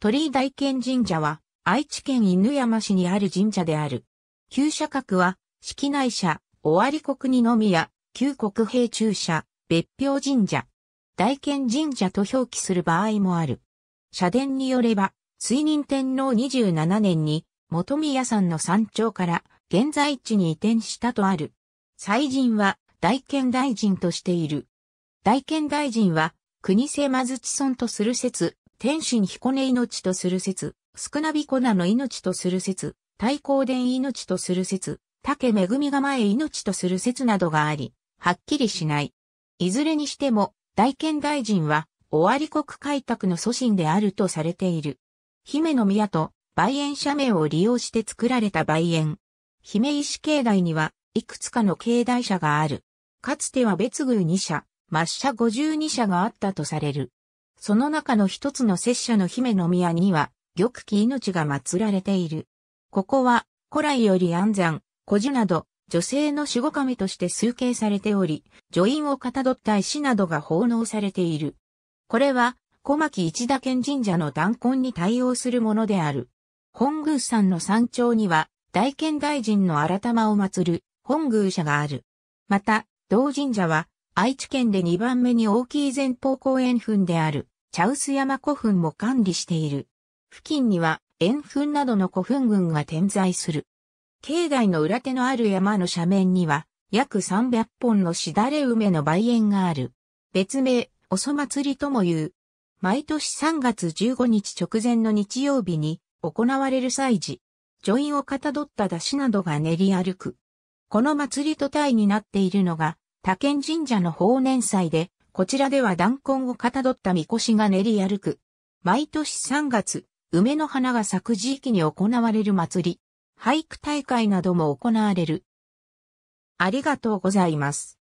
鳥居大賢神社は、愛知県犬山市にある神社である。旧社格は、式内社、尾張国二宮、旧国平中社、別表神社。大賢神社と表記する場合もある。社殿によれば、水任天皇27年に、元宮山の山頂から現在地に移転したとある。祭神は大賢大臣としている。大賢大臣は国瀬まず地村とする説天心彦根命とする説、少なびこなの命とする説、太光伝命とする説、竹恵みが前命とする説などがあり、はっきりしない。いずれにしても、大剣大臣は、終わり国開拓の祖神であるとされている。姫の宮と、梅園社名を利用して作られた梅園。姫石境内には、いくつかの境内社がある。かつては別宮2社、抹茶52社があったとされる。その中の一つの拙者の姫の宮には、玉木命が祀られている。ここは、古来より安山、小路など、女性の守護神として崇敬されており、女院をかたどった石などが奉納されている。これは、小牧一田県神社の断根に対応するものである。本宮山の山頂には、大県大臣の新玉を祀る、本宮社がある。また、同神社は、愛知県で2番目に大きい前方後円墳である、茶臼山古墳も管理している。付近には、円墳などの古墳群が点在する。境内の裏手のある山の斜面には、約300本のしだれ梅の梅園がある。別名、おそ祭りとも言う。毎年3月15日直前の日曜日に行われる祭事。女院をかたどった出汁などが練り歩く。この祭りと体になっているのが、他県神社の法年祭で、こちらでは弾痕をかたどった神輿が練り歩く。毎年3月、梅の花が咲く時期に行われる祭り、俳句大会なども行われる。ありがとうございます。